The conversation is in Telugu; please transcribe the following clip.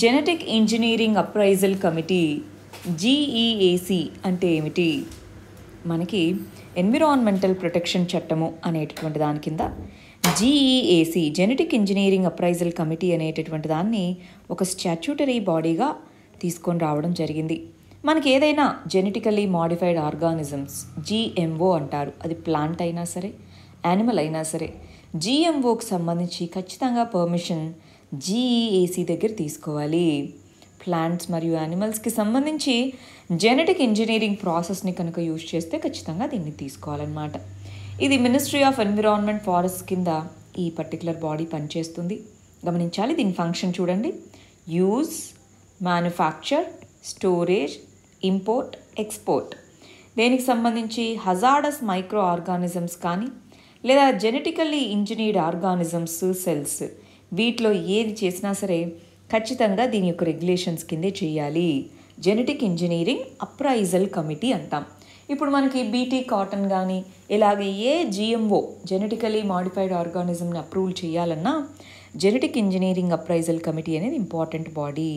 genetic engineering appraisal committee GEAC అంటే ఏమిటి మనకి ఎన్విరాన్మెంటల్ ప్రొటెక్షన్ చట్టము అనేటటువంటి దాని కింద GEAC genetic engineering appraisal committee అనేటటువంటి దాన్ని ఒక స్టాచ్యూటరీ బాడీగా తీసుకొని రావడం జరిగింది మనకి ఏదైనా జెనెటికలీ మాడిఫైడ్ ఆర్గానిజమ్స్ జీఎంఓ అంటారు అది ప్లాంట్ అయినా సరే యానిమల్ అయినా సరే జీఎంఓకి సంబంధించి ఖచ్చితంగా పర్మిషన్ జీఈఏసీ e దగ్గర తీసుకోవాలి ప్లాంట్స్ మరియు యానిమల్స్కి సంబంధించి జెనెటిక్ ఇంజనీరింగ్ ప్రాసెస్ని కనుక యూజ్ చేస్తే ఖచ్చితంగా దీన్ని తీసుకోవాలన్నమాట ఇది మినిస్ట్రీ ఆఫ్ ఎన్విరాన్మెంట్ ఫారెస్ట్ కింద ఈ పర్టికులర్ బాడీ పనిచేస్తుంది గమనించాలి దీని ఫంక్షన్ చూడండి use manufacture storage import export దేనికి సంబంధించి హజార్డస్ మైక్రో ఆర్గానిజమ్స్ కానీ లేదా జెనెటికల్లీ ఇంజనీర్డ్ ఆర్గానిజమ్స్ సెల్స్ వీటిలో ఏది చేసినా సరే ఖచ్చితంగా దీని యొక్క రెగ్యులేషన్స్ కిందే చేయాలి జెనెటిక్ ఇంజనీరింగ్ అప్రైజల్ కమిటీ అంటాం ఇప్పుడు మనకి బీటీ కాటన్ కానీ ఇలాగే ఏ జిఎంఓ జెనెటికలీ మాడిఫైడ్ ఆర్గానిజంని అప్రూవ్ చేయాలన్నా జెనెటిక్ ఇంజనీరింగ్ అప్రైజల్ కమిటీ అనేది ఇంపార్టెంట్ బాడీ